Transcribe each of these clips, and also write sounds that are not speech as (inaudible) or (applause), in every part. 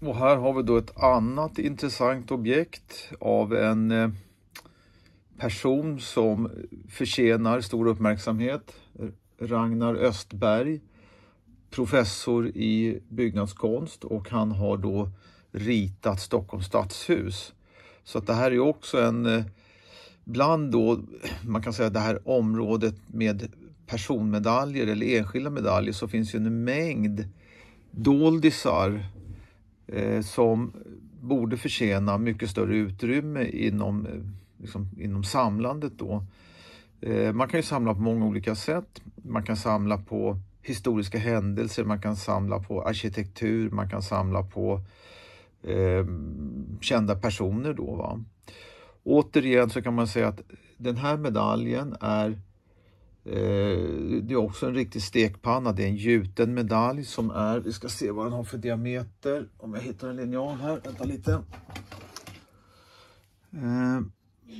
Och här har vi då ett annat intressant objekt av en eh, person som förtjänar stor uppmärksamhet. Ragnar Östberg, professor i byggnadskonst och han har då ritat Stockholms stadshus. Så att det här är också en, eh, bland då, man kan säga det här området med personmedaljer eller enskilda medaljer så finns ju en mängd doldisar Eh, som borde förtjäna mycket större utrymme inom, eh, liksom, inom samlandet. Då. Eh, man kan ju samla på många olika sätt. Man kan samla på historiska händelser, man kan samla på arkitektur, man kan samla på eh, kända personer. Då, va? Återigen så kan man säga att den här medaljen är Eh, det är också en riktig stekpanna. Det är en gjuten medalj som är, vi ska se vad den har för diameter. Om jag hittar en linjal här, vänta lite. Eh,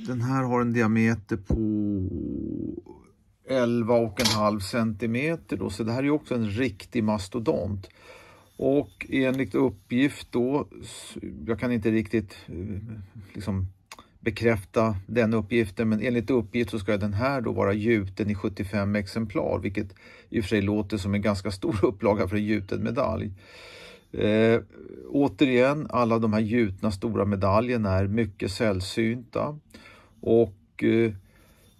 den här har en diameter på 11,5 centimeter. Då, så det här är också en riktig mastodont. Och enligt uppgift då, jag kan inte riktigt eh, liksom bekräfta den uppgiften men enligt uppgift så ska den här då vara gjuten i 75 exemplar vilket i och för sig låter som en ganska stor (laughs) upplaga för en gjuten medalj. Eh, återigen, alla de här gjutna stora medaljerna är mycket sällsynta och eh,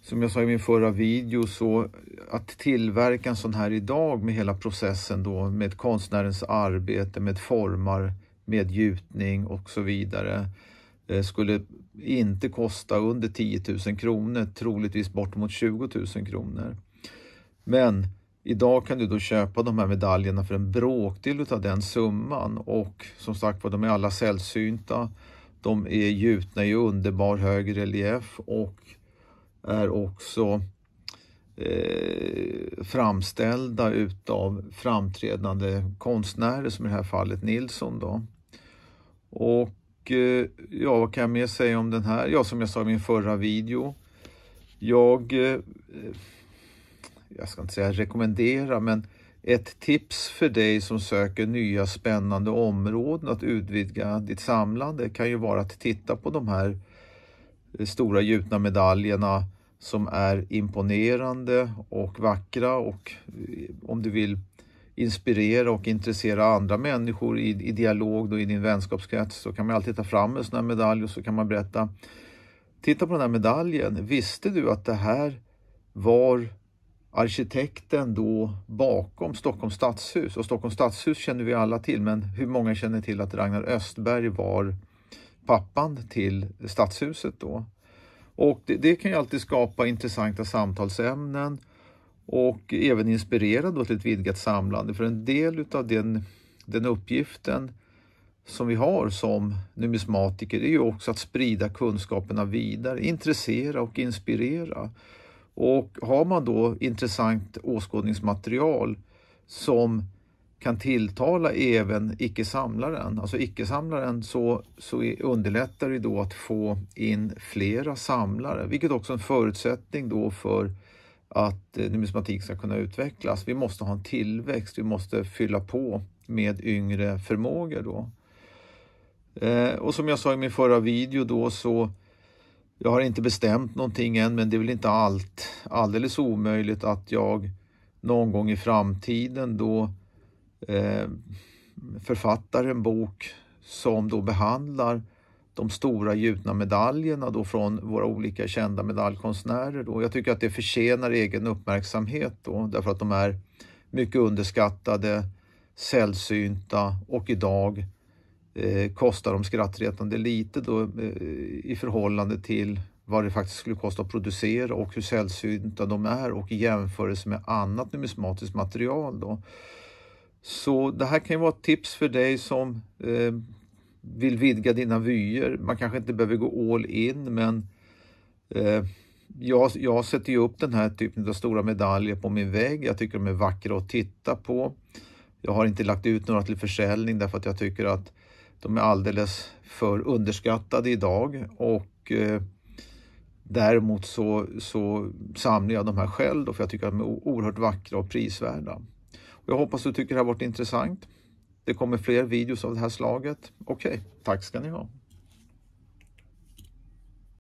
som jag sa i min förra video så att tillverka en sån här idag med hela processen då med konstnärens arbete, med formar, med gjutning och så vidare Eh, skulle inte kosta under 10 000 kronor, troligtvis bortemot 20 000 kronor. Men idag kan du då köpa de här medaljerna för en bråkdel av den summan och som sagt de är alla sällsynta. De är gjutna i underbar hög relief och är också eh, framställda utav framträdande konstnärer som i det här fallet Nilsson. Då. Och Eh, ja, vad kan jag mer säga om den här? Ja, som jag sa i min förra video. Jag, eh, jag ska inte säga rekommendera, men ett tips för dig som söker nya spännande områden att utvidga ditt samlande kan ju vara att titta på de här eh, stora gjutna medaljerna som är imponerande och vackra och om du vill inspirera och intressera andra människor i, i dialog då, i din vänskapskrets så kan man alltid ta fram en sån här medalj och så kan man berätta. Titta på den här medaljen. Visste du att det här var arkitekten då bakom Stockholms stadshus? Och Stockholms stadshus känner vi alla till, men hur många känner till att Ragnar Östberg var pappan till stadshuset då? Och det, det kan ju alltid skapa intressanta samtalsämnen och även inspirera till ett vidgat samlande. För en del av den, den uppgiften som vi har som numismatiker är ju också att sprida kunskaperna vidare, intressera och inspirera. Och har man då intressant åskådningsmaterial som kan tilltala även icke-samlaren, alltså icke-samlaren, så, så underlättar det då att få in flera samlare, vilket också är en förutsättning då för att eh, numismatik ska kunna utvecklas. Vi måste ha en tillväxt, vi måste fylla på med yngre förmågor då. Eh, och som jag sa i min förra video då så jag har inte bestämt någonting än men det är väl inte allt, alldeles omöjligt att jag någon gång i framtiden då eh, författar en bok som då behandlar de stora gjutna medaljerna då från våra olika kända medaljkonstnärer. Då. Jag tycker att det förtjänar egen uppmärksamhet då, därför att de är mycket underskattade, sällsynta och idag eh, kostar de skrattretande lite då, eh, i förhållande till vad det faktiskt skulle kosta att producera och hur sällsynta de är och i jämförelse med annat numismatiskt material. Då. Så det här kan ju vara ett tips för dig som eh, vill vidga dina vyer. Man kanske inte behöver gå all in men eh, jag, jag sätter ju upp den här typen av stora medaljer på min vägg. Jag tycker de är vackra att titta på. Jag har inte lagt ut några till försäljning därför att jag tycker att de är alldeles för underskattade idag och eh, däremot så, så samlar jag de här själv då, för jag tycker att de är oerhört vackra och prisvärda. Och jag hoppas du tycker det har varit intressant. Det kommer fler videos av det här slaget. Okej, okay, tack ska ni ha.